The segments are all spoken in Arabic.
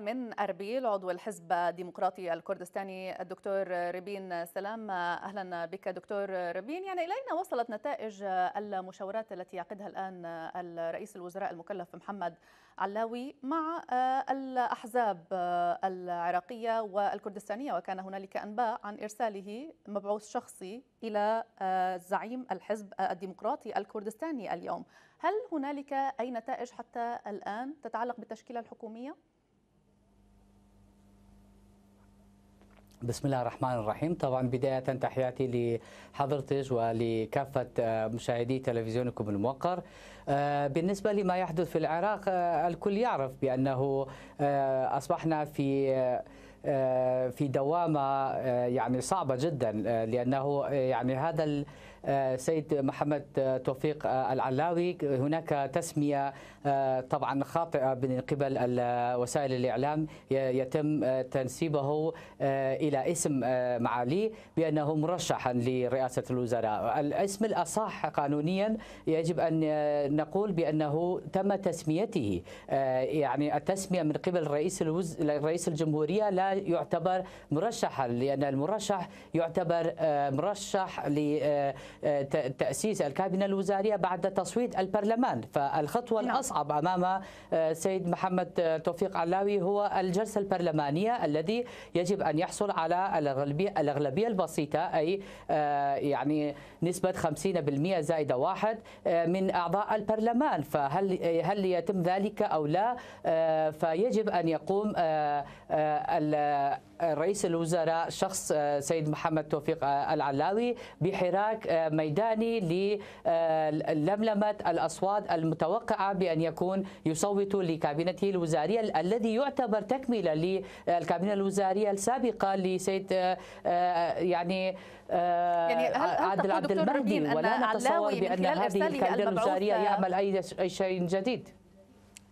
من أربيل عضو الحزب الديمقراطي الكردستاني الدكتور ربين سلام أهلا بك دكتور ربين يعني إلينا وصلت نتائج المشاورات التي يعقدها الآن الرئيس الوزراء المكلف محمد علاوي مع الأحزاب العراقية والكردستانية وكان هنالك أنباء عن إرساله مبعوث شخصي إلى زعيم الحزب الديمقراطي الكردستاني اليوم هل هنالك أي نتائج حتى الآن تتعلق بالتشكيلة الحكومية؟ بسم الله الرحمن الرحيم طبعا بداية تحياتي لحضرتك ولكافة آه، مشاهدي تلفزيونكم الموقر آه، بالنسبة لما يحدث في العراق آه، الكل يعرف بأنه أصبحنا في آه، في دوامه آه، يعني صعبه جدا آه، لانه يعني هذا السيد محمد توفيق العلاوي هناك تسميه طبعا خاطئه من قبل وسائل الاعلام يتم تنسيبه الى اسم معالي بانه مرشحا لرئاسه الوزراء الاسم الاصح قانونيا يجب ان نقول بانه تم تسميته يعني التسميه من قبل رئيس الوز... رئيس الجمهوريه لا يعتبر مرشحا لأن المرشح يعتبر آه، مرشح لتأسيس آه، آه، الكابينة الوزارية بعد تصويت البرلمان فالخطوة نعم. الأصعب أمام سيد محمد توفيق علاوي هو الجلسة البرلمانية الذي يجب أن يحصل على الأغلبية البسيطة أي يعني نسبة 50% زائد واحد من أعضاء البرلمان فهل هل يتم ذلك أو لا فيجب أن يقوم رئيس الوزراء شخص آه، سيد محمد توفيق آه، العلاوي بحراك آه، ميداني للملمة الأصوات المتوقعة بأن يكون يصوت لكابينته الوزارية الذي يعتبر تكملة للكابينة الوزارية السابقة لسيد يعني يعني عادل عبد المهدي ولا نتصور بأن هذه الكابينة الوزارية يعمل أي شيء جديد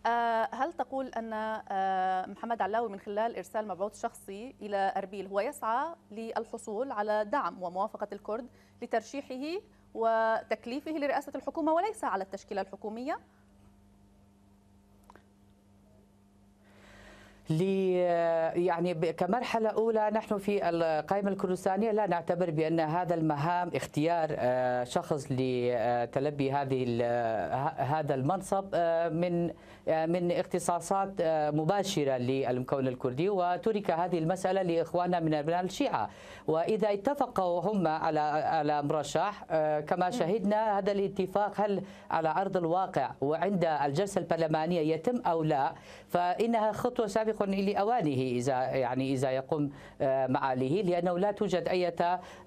آه، هل تقول أن آه، محمد علاوي من خلال إرسال مبعوث شخصي إلى أربيل هو يسعى للحصول على دعم وموافقة الكرد لترشيحه وتكليفه لرئاسة الحكومة وليس على التشكيلة الحكومية؟ ل يعني كمرحلة أولى نحن في القائمة الكردستانية لا نعتبر بأن هذا المهام اختيار آه، شخص لتلبي هذه هذا المنصب آه، من آه، من اختصاصات مباشرة للمكون الكردي وترك هذه المسألة لإخواننا من أبناء الشيعة وإذا اتفقوا هم على على مرشح كما شهدنا هذا الاتفاق هل على أرض الواقع وعند الجلسة البرلمانية يتم أو لا فإنها خطوة سابقة لأوانه إذا يعني إذا يقوم آه، معاليه لأنه لا توجد أي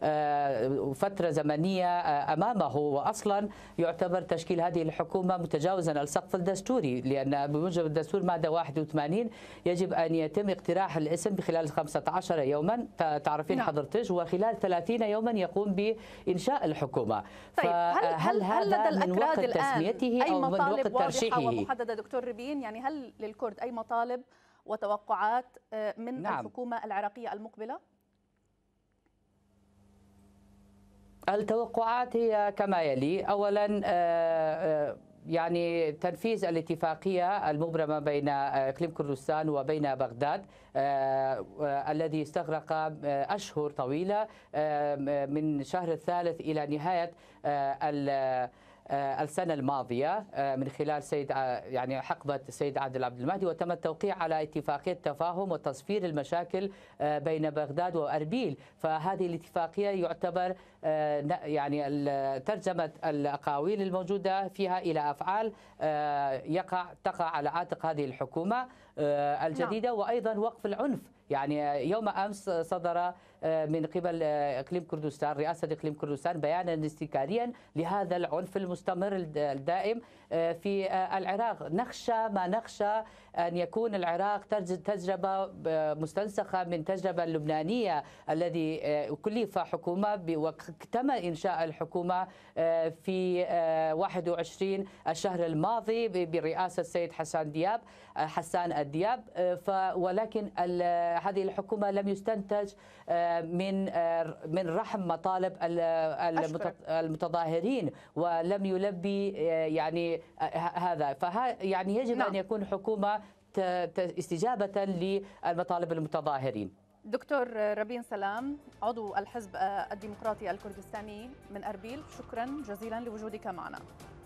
آه، فترة زمنية آه، أمامه وأصلا يعتبر تشكيل هذه الحكومة متجاوزا السقف الدستوري لأن بموجب الدستور مادة 81 يجب أن يتم اقتراح الاسم خلال 15 يوما تعرفين نعم. حضرتك وخلال 30 يوما يقوم بإنشاء الحكومة طيب فهل هل, هل لدى من وقت تسميته أي أو من وقت ترشيحه محددة دكتور ربين يعني هل للكرد أي مطالب وتوقعات آه، من نعم. الحكومة العراقية المقبلة؟ التوقعات هي كما يلي أولا آه، آه، يعني تنفيذ الاتفاقية المبرمة بين إقليم كردستان وبين بغداد الذي استغرق أشهر طويلة من شهر الثالث إلى نهاية آه، السنه الماضيه آه، من خلال سيد يعني حقبه السيد عادل عبد المهدي وتم التوقيع على اتفاقيه تفاهم وتصفير المشاكل آه، بين بغداد واربيل فهذه الاتفاقيه يعتبر يعني ترجمه الاقاويل الموجوده فيها الى افعال يقع تقع على عاتق هذه الحكومه نعم. الجديده وايضا وقف العنف يعني يوم امس صدر من قبل آه، اقليم كردستان رئاسه اقليم كردستان بيانا استنكاريا لهذا العنف المستمر الدائم آه، في آه، العراق نخشى ما نخشى ان يكون العراق تجربه مستنسخه من التجربه اللبنانيه الذي كلف حكومه وتم انشاء الحكومه في 21 الشهر الماضي برئاسه السيد حسان دياب حسان الدياب ولكن هذه الحكومه لم يستنتج من آه، من رحم مطالب المتظاهرين ولم يلبي آه، يعني آه، هذا فها يعني يجب نعم. ان يكون حكومه استجابه للمطالب المتظاهرين دكتور ربين سلام عضو الحزب الديمقراطي الكردستاني من اربيل شكرا جزيلا لوجودك معنا